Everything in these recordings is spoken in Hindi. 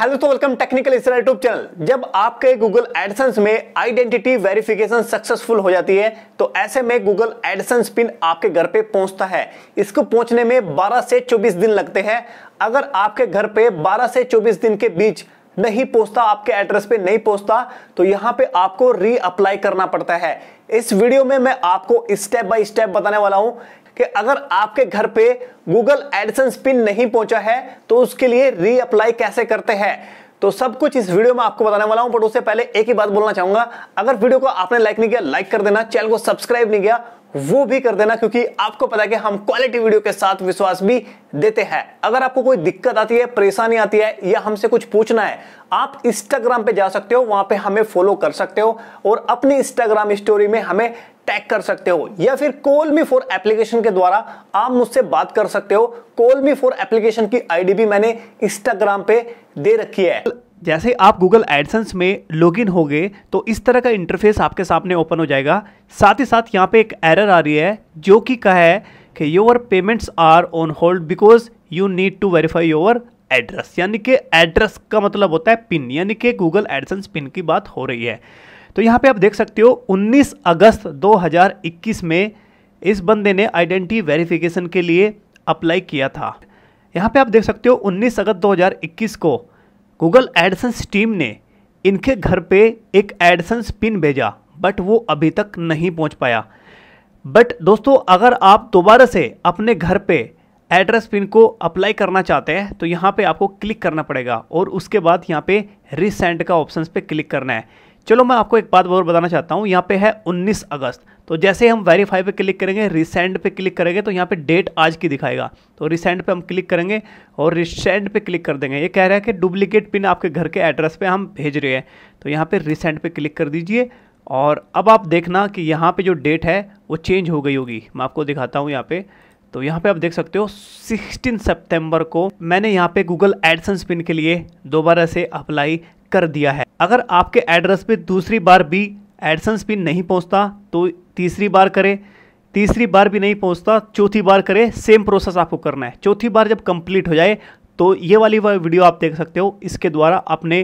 हेलो तो welcome technical Isra YouTube channel जब आपके गूगल एडसेंस में आइडेंटिटी वेरिफिकेशन सक्सेसफुल हो जाती है तो ऐसे में गूगल एडसेंस पिन आपके घर पे पहुंचता है इसको पहुंचने में 12 से 24 दिन लगते हैं अगर आपके घर पे 12 से 24 दिन के बीच नहीं पहुंचता आपके एड्रेस पे नहीं पहुंचता तो यहाँ पे आपको री अप्लाई करना पड़ता है इस वीडियो में मैं आपको स्टेप बाय स्टेप बताने वाला हूं कि अगर आपके घर पे गूगल एडिसंस पिन नहीं पहुंचा है तो उसके लिए रीअप्लाई कैसे करते हैं तो सब कुछ इस वीडियो में आपको बताने वाला हूं पर उससे पहले एक ही बात बोलना चाहूंगा अगर वीडियो को आपने लाइक नहीं किया लाइक कर देना चैनल को सब्सक्राइब नहीं किया वो भी कर देना क्योंकि आपको पता है कि हम क्वालिटी वीडियो के साथ विश्वास भी देते हैं अगर आपको कोई दिक्कत आती है परेशानी आती है या हमसे कुछ पूछना है आप इंस्टाग्राम पे जा सकते हो वहां पे हमें फॉलो कर सकते हो और अपनी इंस्टाग्राम स्टोरी में हमें टैग कर सकते हो या फिर कॉल मी फॉर एप्लीकेशन के द्वारा आप मुझसे बात कर सकते हो कॉल मी फॉर एप्लीकेशन की आईडी भी मैंने इंस्टाग्राम पे दे रखी है जैसे आप गूगल एडसन्स में लॉगिन हो गए तो इस तरह का इंटरफेस आपके सामने ओपन हो जाएगा साथ ही साथ यहाँ पे एक एरर आ रही है जो कि कहा है कि your payments are on hold because you need to verify your address यानी कि एड्रेस का मतलब होता है पिन यानी कि गूगल एडसन्स पिन की बात हो रही है तो यहाँ पे आप देख सकते हो 19 अगस्त 2021 में इस बंदे ने आइडेंटिटी वेरिफिकेशन के लिए अप्लाई किया था यहाँ पे आप देख सकते हो 19 अगस्त 2021 को गूगल एडसन्स टीम ने इनके घर पे एक एडसन्स पिन भेजा बट वो अभी तक नहीं पहुँच पाया बट दोस्तों अगर आप दोबारा से अपने घर पर एड्रेस पिन को अप्लाई करना चाहते हैं तो यहाँ पे आपको क्लिक करना पड़ेगा और उसके बाद यहाँ पे रिसेंड का ऑप्शन पे क्लिक करना है चलो मैं आपको एक बात और बताना चाहता हूँ यहाँ पे है 19 अगस्त तो जैसे हम वेरीफाई पे क्लिक करेंगे रिसेंट पे क्लिक करेंगे तो यहाँ पे डेट आज की दिखाएगा तो रिसेंट पे हम क्लिक करेंगे और रिसेंट पे क्लिक कर देंगे ये कह रहा है कि डुप्लीकेट पिन आपके घर के एड्रेस पे हम भेज रहे हैं तो यहाँ पे रिसेंट पे क्लिक कर दीजिए और अब आप देखना कि यहाँ पर जो डेट है वो चेंज हो गई होगी मैं आपको दिखाता हूँ यहाँ पर तो यहाँ पे आप देख सकते हो 16 सितंबर को मैंने यहाँ पे गूगल एडसन्स पिन के लिए दोबारा से अप्लाई कर दिया है अगर आपके एड्रेस पे दूसरी बार भी एडसन्स पिन नहीं पहुंचता तो तीसरी बार करें तीसरी बार भी नहीं पहुंचता चौथी बार करें सेम प्रोसेस आपको करना है चौथी बार जब कंप्लीट हो जाए तो ये वाली वीडियो आप देख सकते हो इसके द्वारा अपने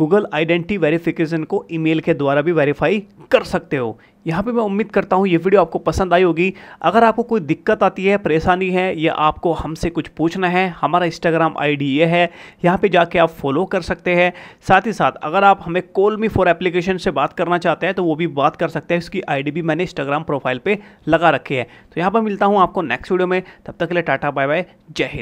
गूगल आइडेंटिटी वेरिफिकेशन को ईमेल के द्वारा भी वेरीफाई कर सकते हो यहाँ पे मैं उम्मीद करता हूँ ये वीडियो आपको पसंद आई होगी अगर आपको कोई दिक्कत आती है परेशानी है या आपको हमसे कुछ पूछना है हमारा इंस्टाग्राम आईडी ये है यहाँ पे जाके आप फॉलो कर सकते हैं साथ ही साथ अगर आप हमें कॉल मी फॉर एप्लीकेशन से बात करना चाहते हैं तो वो भी बात कर सकते हैं इसकी आई भी मैंने इंस्टाग्राम प्रोफाइल पर लगा रखी है तो यहाँ पर मिलता हूँ आपको नेक्स्ट वीडियो में तब तक के लिए टाटा बाय बाय जय हिंद